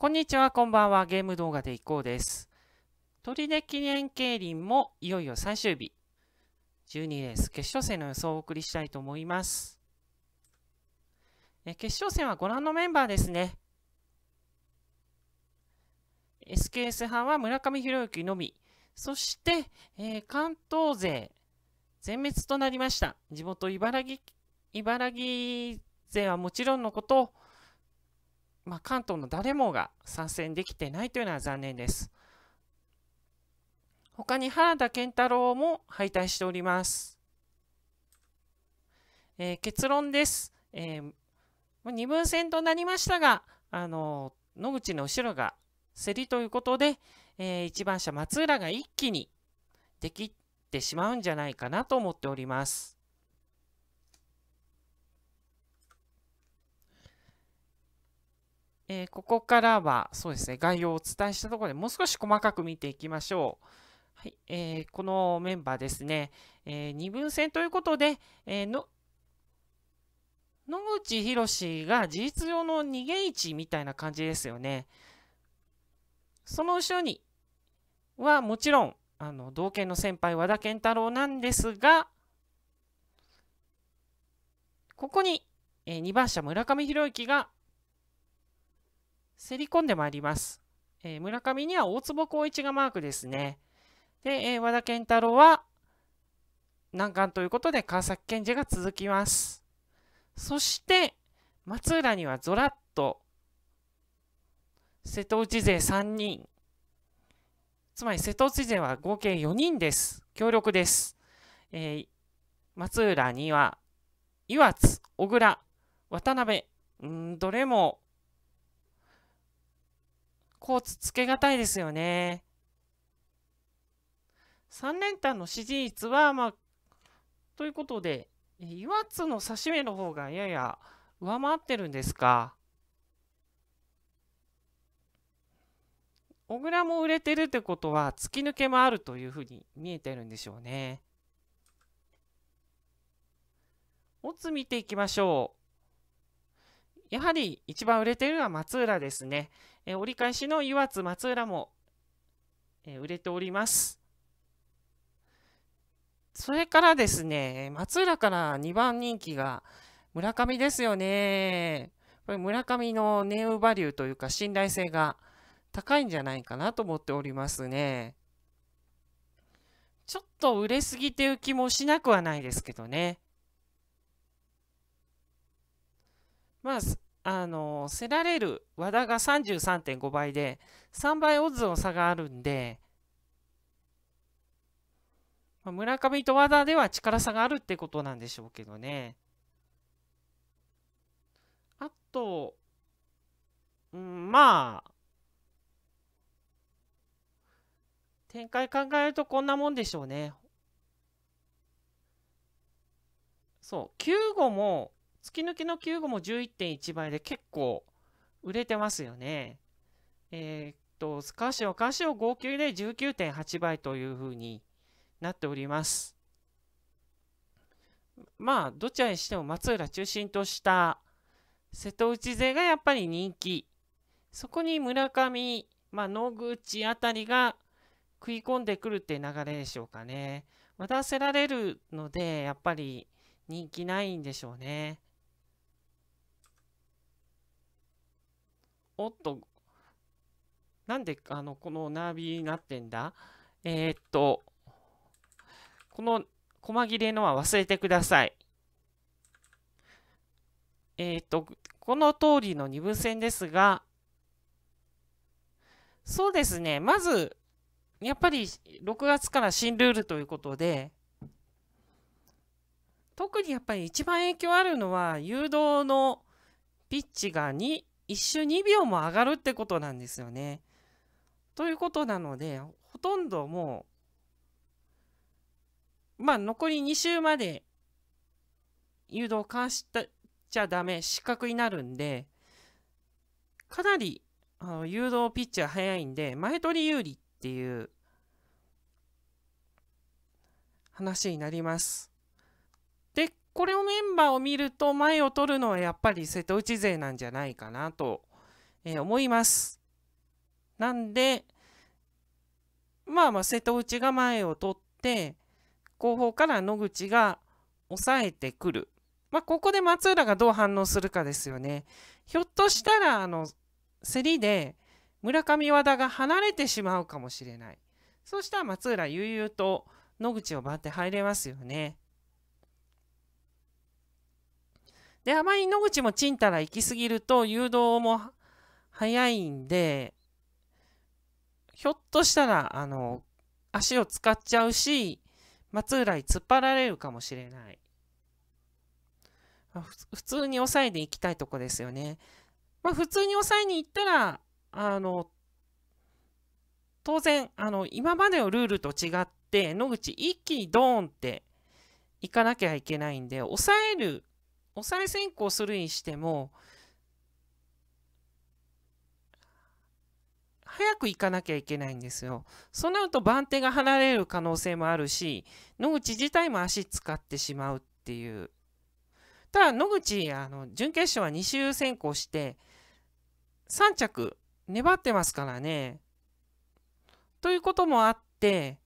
こんにちは、こんばんは。ゲーム動画でいこうです。鳥で記念競輪もいよいよ最終日。12レース決勝戦の予想をお送りしたいと思います。え決勝戦はご覧のメンバーですね。SKS 班は村上宏之のみ。そして、えー、関東勢、全滅となりました。地元茨城、茨城勢はもちろんのこと、まあ、関東の誰もが参戦できてないというのは残念です。他に原田健太郎も敗退しております。えー、結論です。えー、2分戦となりましたが、あの野口の後ろが競りということで、えー、1番車松浦が一気にできてしまうんじゃないかなと思っております。えー、ここからはそうですね、概要をお伝えしたところでもう少し細かく見ていきましょう。はいえー、このメンバーですね、えー、二分戦ということで、えー、の野口博が事実上の逃げ位置みたいな感じですよね。その後ろにはもちろんあの同県の先輩和田健太郎なんですがここに、えー、2番車村上宏之が競り込んでまいります。えー、村上には大坪光一がマークですね。で、えー、和田健太郎は難関ということで川崎健二が続きます。そして、松浦にはゾラッと瀬戸内勢3人。つまり瀬戸内勢は合計4人です。強力です。えー、松浦には岩津、小倉、渡辺、んどれもこうつつけがたいですよね。三連単の支持率は、まあ、ということで、岩津の指し目の方がやや上回ってるんですか。小倉も売れてるってことは突き抜けもあるというふうに見えてるんでしょうね。オツ見ていきましょう。やはり一番売れてるのは松浦ですね。えー、折り返しの岩津松浦も、えー、売れております。それからですね、松浦から2番人気が村上ですよね。これ村上のネームバリューというか信頼性が高いんじゃないかなと思っておりますね。ちょっと売れすぎていう気もしなくはないですけどね。まあ、あの競られる和田が33.5倍で3倍オズの差があるんで、まあ、村上と和田では力差があるってことなんでしょうけどねあと、うん、まあ展開考えるとこんなもんでしょうねそう9号も突き抜けの9号も11.1倍で結構売れてますよね。えー、っと、カシオ、カシオ合計で19.8倍というふうになっております。まあ、どちらにしても松浦中心とした瀬戸内勢がやっぱり人気。そこに村上、まあ、野口あたりが食い込んでくるって流れでしょうかね。渡せられるので、やっぱり人気ないんでしょうね。おっと、なんで、あの、このナビになってんだえー、っと、この、細切れのは忘れてください。えー、っと、この通りの二分線ですが、そうですね、まず、やっぱり6月から新ルールということで、特にやっぱり一番影響あるのは、誘導のピッチが2、一瞬2秒も上がるってことなんですよね。ということなのでほとんどもうまあ残り2周まで誘導かんしたちゃダメ失格になるんでかなりあの誘導ピッチャー早いんで前取り有利っていう話になります。これをメンバーを見ると前を取るのはやっぱり瀬戸内勢なんじゃないかなと、え思います。なんでまあまあ瀬戸内が前を取って後方から野口が抑えてくる。まあ、ここで松浦がどう反応するかですよね。ひょっとしたらあの競りで村上和田が離れてしまうかもしれない。そうしたら松浦悠々と野口をバッて入れますよね。で、あまり野口もちんたら行き過ぎると誘導も早いんで、ひょっとしたら、あの、足を使っちゃうし、松浦に突っ張られるかもしれない。普通に抑えでいきたいとこですよね。まあ、普通に抑えに行ったら、あの、当然、あの、今までのルールと違って、野口一気にドーンって行かなきゃいけないんで、抑える押され先行するにしても、早く行かなきゃいけないんですよ。そうなると番手が離れる可能性もあるし、野口自体も足使ってしまうっていう。ただ野口、あの準決勝は2周先行して、3着粘ってますからね。ということもあって、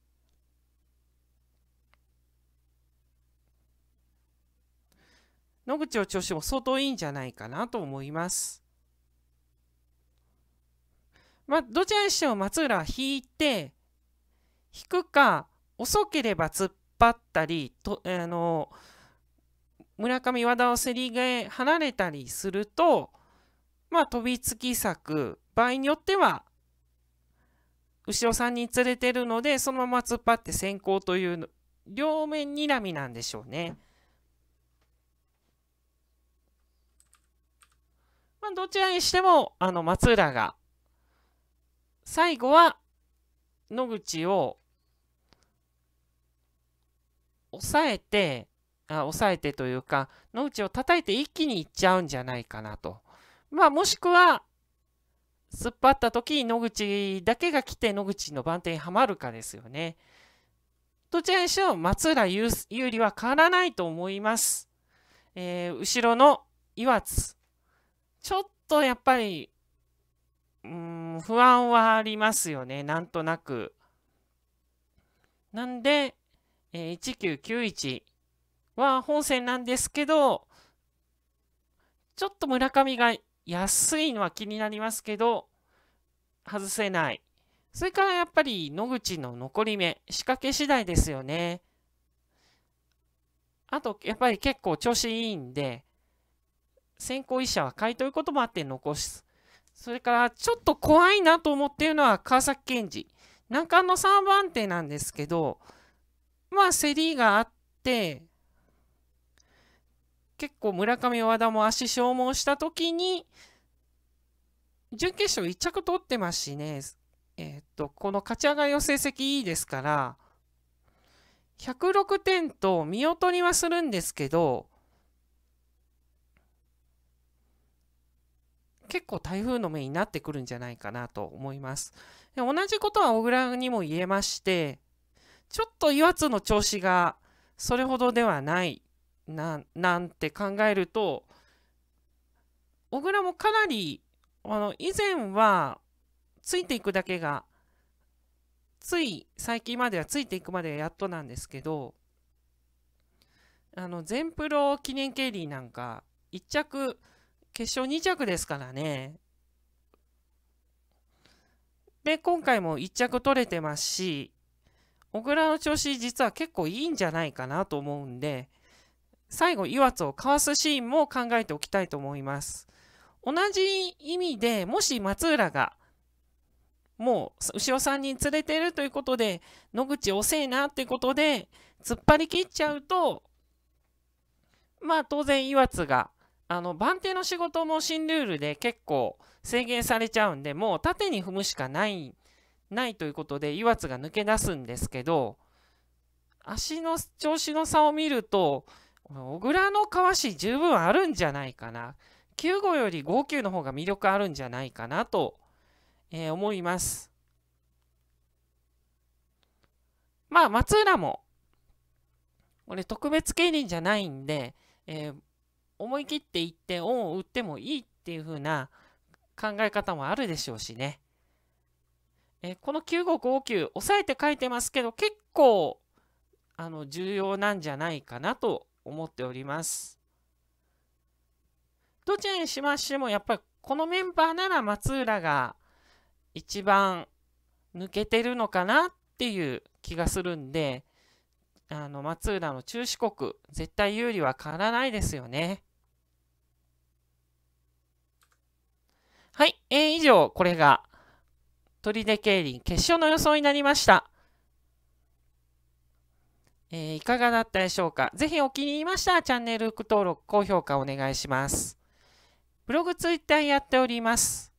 野口を調子も相当いいんじゃないかなと思います。まあ、どちらにしても松浦は引いて、引くか、遅ければ突っ張ったり、とあの村上和田を競りが離れたりすると、まあ、飛びつき策、場合によっては、後ろ3人連れてるので、そのまま突っ張って先行という両面睨みなんでしょうね。どちらにしても、あの、松浦が、最後は、野口を、抑えて、あ抑えてというか、野口を叩いて一気にいっちゃうんじゃないかなと。まあ、もしくは、突っ張った時に野口だけが来て野口の番手にはまるかですよね。どちらにしても松浦優有利は変わらないと思います。えー、後ろの岩津ちょっとやっぱり、うん、不安はありますよね、なんとなく。なんで、えー、1991は本戦なんですけど、ちょっと村上が安いのは気になりますけど、外せない。それからやっぱり野口の残り目、仕掛け次第ですよね。あと、やっぱり結構調子いいんで、先行医者は買いということもあって残す。それからちょっと怖いなと思っているのは川崎健治。難関の3番手なんですけど、まあ競りがあって、結構村上和田も足消耗した時に、準決勝1着取ってますしね、えっ、と、この勝ち上がりの成績いいですから、106点と見劣りはするんですけど、結構台風の目になってくるんじゃないかなと思います。で同じことは小倉にも言えまして、ちょっと油圧の調子がそれほどではないななんて考えると、小倉もかなりあの以前はついていくだけがつい最近まではついていくまでやっとなんですけどあの全プロ記念経理なんか1着決勝2着ですからね。で、今回も1着取れてますし、小倉の調子実は結構いいんじゃないかなと思うんで、最後岩津をかわすシーンも考えておきたいと思います。同じ意味で、もし松浦が、もう後ろ3人連れてるということで、野口遅えなってことで、突っ張り切っちゃうと、まあ当然岩津があの番手の仕事も新ルールで結構制限されちゃうんでもう縦に踏むしかないないということで油圧が抜け出すんですけど足の調子の差を見ると小倉の川市十分あるんじゃないかな9号より5九の方が魅力あるんじゃないかなと、えー、思いますまあ松浦もこれ特別競輪じゃないんで、えー思い切っていって恩を売ってもいいっていう風な考え方もあるでしょうしね。えこの9 5 5押抑えて書いてますけど結構あの重要なんじゃないかなと思っております。どちらにしましてもやっぱりこのメンバーなら松浦が一番抜けてるのかなっていう気がするんであの松浦の中四国、絶対有利は変わらないですよね。はい、えー、以上、これが、取出競輪決勝の予想になりました。えー、いかがだったでしょうかぜひお気に入りましたらチャンネル登録、高評価お願いします。ブログ、ツイッターやっております。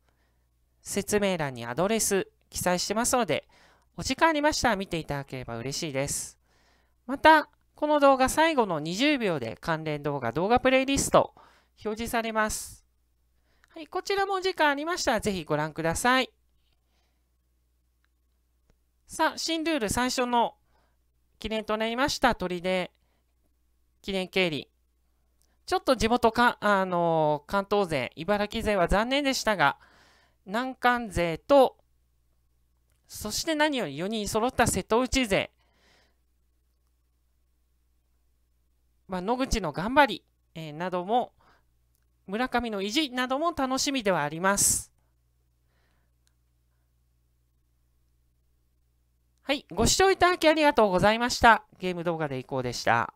説明欄にアドレス記載してますので、お時間ありましたら見ていただければ嬉しいです。また、この動画最後の20秒で関連動画、動画プレイリスト表示されます。はい、こちらもお時間ありましたらぜひご覧ください。さあ、新ルール最初の記念となりました鳥で記念経理。ちょっと地元か、あの関東勢、茨城勢は残念でしたが、南関勢と、そして何より4人揃った瀬戸内勢、まあ、野口の頑張り、えー、なども村上の意地なども楽しみではあります。はい、ご視聴いただきありがとうございました。ゲーム動画でいこうでした。